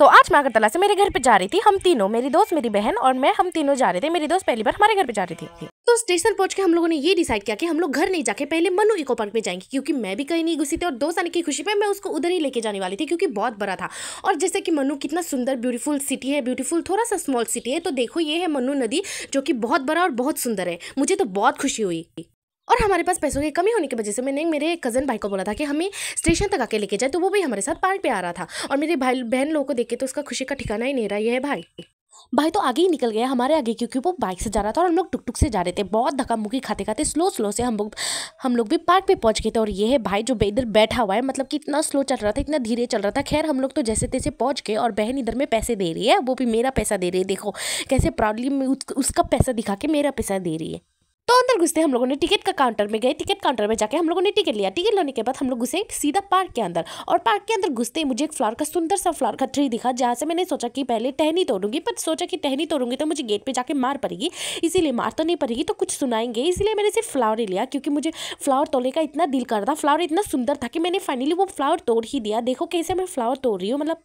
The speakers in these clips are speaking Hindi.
तो आज मैं अगरतला से मेरे घर पे जा रही थी हम तीनों मेरी दोस्त मेरी बहन और मैं हम तीनों जा रहे थे मेरी दोस्त पहली बार हमारे घर पे जा रही थी तो स्टेशन पहुंच के हम लोगों ने ये डिसाइड किया कि हम लोग घर नहीं जाके पहले मनु इको पार्क में जाएंगे क्योंकि मैं भी कहीं नहीं घुसी थी और दोस्त आने की खुशी में मैं उसको उधर ही लेके जाने वाली थी क्योंकि बहुत बड़ा था और जैसे कि मनु कितना सुंदर ब्यूटीफुल सिटी है ब्यूटीफुल थोड़ा सा स्मॉल सिटी है तो देखो ये है मनु नदी जो कि बहुत बड़ा और बहुत सुंदर है मुझे तो बहुत खुशी हुई और हमारे पास पैसों की कमी होने की वजह से मैंने मेरे कज़न भाई को बोला था कि हमें स्टेशन तक आके लेके जाए तो वो भी हमारे साथ पार्क पर आ रहा था और मेरे भाई बहन लोगों को देखे तो उसका खुशी का ठिकाना ही नहीं रहा यह भाई भाई तो आगे ही निकल गया हमारे आगे क्योंकि वो बाइक से जा रहा था और हम लोग टुक टुक से जा रहे थे बहुत धक्का मुक्की खाते खाते स्लो स्लो से हम लोग हम लोग भी पार्क पे पहुंच गए थे और ये है भाई जो इधर बैठा हुआ है मतलब कि इतना स्लो चल रहा था इतना धीरे चल रहा था खैर हम लोग तो जैसे तैसे पहुँच गए और बहन इधर में पैसे दे रही है वो भी मेरा पैसा दे रही है देखो कैसे प्राउडली उसका पैसा दिखा के मेरा पैसा दे रही है तो अंदर घुसते हम लोगों ने टिकट का काउंटर में गए टिकट काउंटर में जाके हम लोगों ने टिकट लिया टिकट लेने के बाद हम लोग घुसे सीधा पार्क के अंदर और पार्क के अंदर घुसते मुझे एक फ्लावर का सुंदर सा फ्लावर का ट्री दिखा जहाँ से मैंने सोचा कि पहले टहनी तोड़ूंगी पर सोचा कि टहनी तोड़ूंगी तो मुझे गेट पर जाकर मार पड़ेगी इसीलिए मार तो नहीं पड़ेगी तो कुछ सुनाएंगे इसलिए मैंने सिर्फ फ्लावर ही लिया क्योंकि मुझे फ्लावर तोड़ने का इतना दिल कर रहा था फ्लावर इतना सुंदर था कि मैंने फाइनली वो फ्लावर तोड़ ही दिया देखो कैसे मैं फ्लावर तोड़ रही हूँ मतलब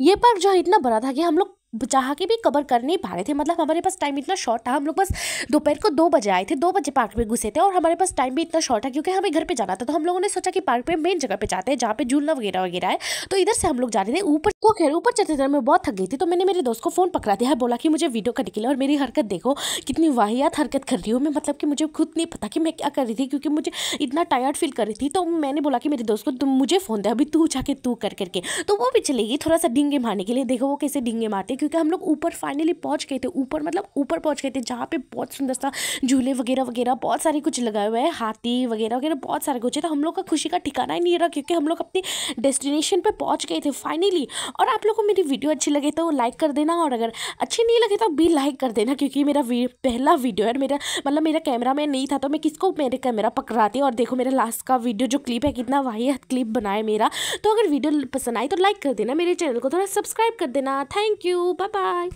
ये पार्क जो है इतना बड़ा था कि हम लोग चाह के भी कवर कर नहीं पा रहे थे मतलब हमारे पास टाइम इतना शॉर्ट था हम लोग बस दोपहर को दो बजे आए थे दो बजे पार्क में घुसे थे और हमारे पास टाइम भी इतना शॉर्ट था क्योंकि हमें घर पे जाना था तो हम लोगों ने सोचा कि पार्क में मेन जगह पे जाते हैं जहाँ पे झूलना वगैरह वगैरह है तो इधर से हम लोग जा रहे थे ऊपर वो तो खेल ऊपर चलते थे मैं बहुत थक गई थी तो मैंने मेरे दोस्त को फोन पकड़ा दिया बोला कि मुझे वीडियो करने के लिए और मेरी हरकत देखो कितनी वाहियात हरकत कर रही हूँ मैं मतलब कि मुझे खुद नहीं पता कि मैं क्या कर रही थी क्योंकि मुझे इतना टायर्ड फील कर रही थी तो मैंने बोला कि मेरे दोस्त को मुझे फ़ोन दे अभी तू जाके तू कर करके तो वो भी चलेगी थोड़ा सा डिंगे मारने के लिए देखो वो कैसे डिंगे मारते क्योंकि हम लोग ऊपर फाइनली पहुँच गए थे ऊपर मतलब ऊपर पहुँच गए थे जहाँ पे बहुत सुंदर सा झूले वगैरह वगैरह बहुत सारे कुछ लगाए हुए हैं हाथी वगैरह वगैरह बहुत सारे कुछ है तो हम लोग का खुशी का ठिकाना ही नहीं रहा क्योंकि हम लोग अपनी डेस्टिनेशन पर पहुँच गए थे फाइनली और आप लोग को मेरी वीडियो अच्छी लगे तो लाइक कर देना और अगर अच्छी नहीं लगे तो भी लाइक कर देना क्योंकि मेरा पहला वीडियो है मेरा मतलब मेरा कैमरा में नहीं था तो मैं किसको मेरे कैमरा पकड़ाती और देखो मेरा लास्ट का वीडियो जो क्लिप है कितना वाहि क्लिप बनाए मेरा तो अगर वीडियो पसंद आई तो लाइक कर देना मेरे चैनल को थोड़ा सब्सक्राइब कर देना थैंक यू 拜拜。